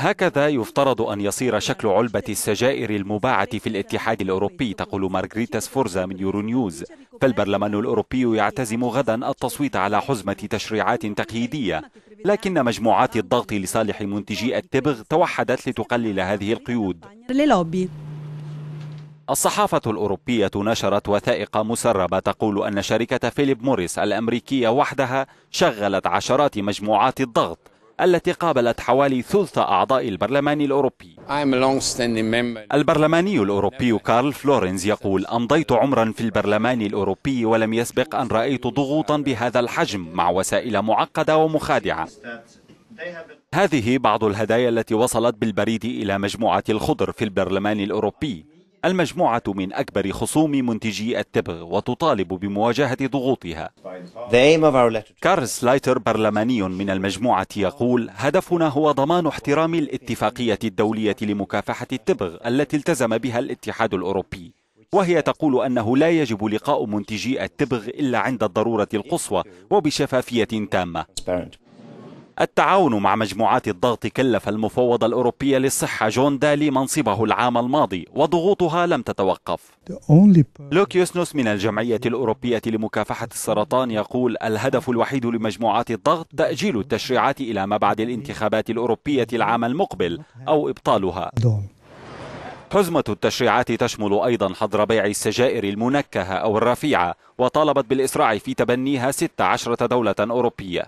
هكذا يفترض أن يصير شكل علبة السجائر المباعة في الاتحاد الأوروبي تقول مارغريتا سفورزا من يورونيوز فالبرلمان الأوروبي يعتزم غدا التصويت على حزمة تشريعات تقييدية لكن مجموعات الضغط لصالح منتجي التبغ توحدت لتقلل هذه القيود الصحافة الأوروبية نشرت وثائق مسربة تقول أن شركة فيليب موريس الأمريكية وحدها شغلت عشرات مجموعات الضغط التي قابلت حوالي ثلث أعضاء البرلمان الأوروبي البرلماني الأوروبي كارل فلورنز يقول أمضيت عمرا في البرلمان الأوروبي ولم يسبق أن رأيت ضغوطا بهذا الحجم مع وسائل معقدة ومخادعة هذه بعض الهدايا التي وصلت بالبريد إلى مجموعة الخضر في البرلمان الأوروبي المجموعة من أكبر خصوم منتجي التبغ وتطالب بمواجهة ضغوطها كارل سلايتر برلماني من المجموعة يقول هدفنا هو ضمان احترام الاتفاقية الدولية لمكافحة التبغ التي التزم بها الاتحاد الأوروبي وهي تقول أنه لا يجب لقاء منتجي التبغ إلا عند الضرورة القصوى وبشفافية تامة التعاون مع مجموعات الضغط كلف المفوض الأوروبي للصحة جون دالي منصبه العام الماضي وضغوطها لم تتوقف لوك يوسنوس من الجمعية الأوروبية لمكافحة السرطان يقول الهدف الوحيد لمجموعات الضغط تأجيل التشريعات إلى ما بعد الانتخابات الأوروبية العام المقبل أو إبطالها حزمة التشريعات تشمل أيضا حظر بيع السجائر المنكهة أو الرفيعة وطالبت بالإسراع في تبنيها 16 دولة أوروبية